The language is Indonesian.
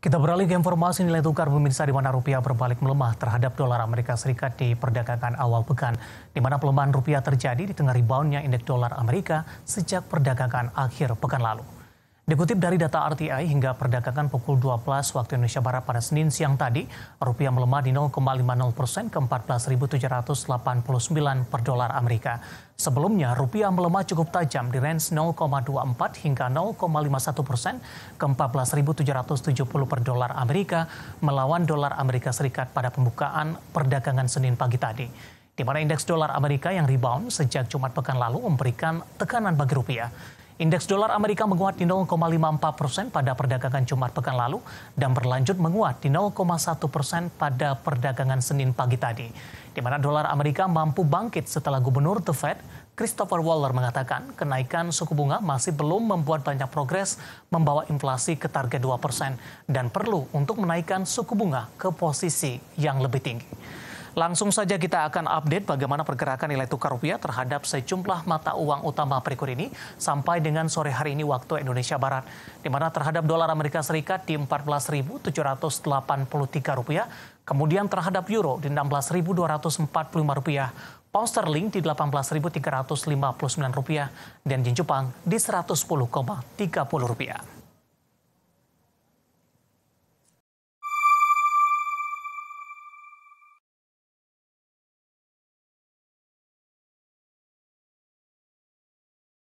Kita beralih ke informasi nilai tukar pemirsa di mana rupiah berbalik melemah terhadap dolar Amerika Serikat di perdagangan awal pekan, di mana pelemahan rupiah terjadi di tengah reboundnya indeks dolar Amerika sejak perdagangan akhir pekan lalu. Dikutip dari data RTI hingga perdagangan pukul 12 waktu Indonesia Barat pada Senin siang tadi, rupiah melemah di 0,50 persen ke 14.789 per dolar Amerika. Sebelumnya, rupiah melemah cukup tajam di range 0,24 hingga 0,51 persen ke 14.770 per dolar Amerika melawan dolar Amerika Serikat pada pembukaan perdagangan Senin pagi tadi. Di mana indeks dolar Amerika yang rebound sejak Jumat pekan lalu memberikan tekanan bagi rupiah. Indeks dolar Amerika menguat di 0,54 persen pada perdagangan Jumat pekan lalu dan berlanjut menguat di 0,1 persen pada perdagangan Senin pagi tadi. Di mana dolar Amerika mampu bangkit setelah Gubernur The Fed Christopher Waller mengatakan kenaikan suku bunga masih belum membuat banyak progres membawa inflasi ke target 2% dan perlu untuk menaikkan suku bunga ke posisi yang lebih tinggi. Langsung saja kita akan update bagaimana pergerakan nilai tukar rupiah terhadap sejumlah mata uang utama berikut ini sampai dengan sore hari ini waktu Indonesia Barat. Di mana terhadap dolar Amerika Serikat di 14.783 rupiah, kemudian terhadap euro di 16.245 rupiah, pound sterling di 18.359 rupiah, dan yen Jepang di 110,30 rupiah.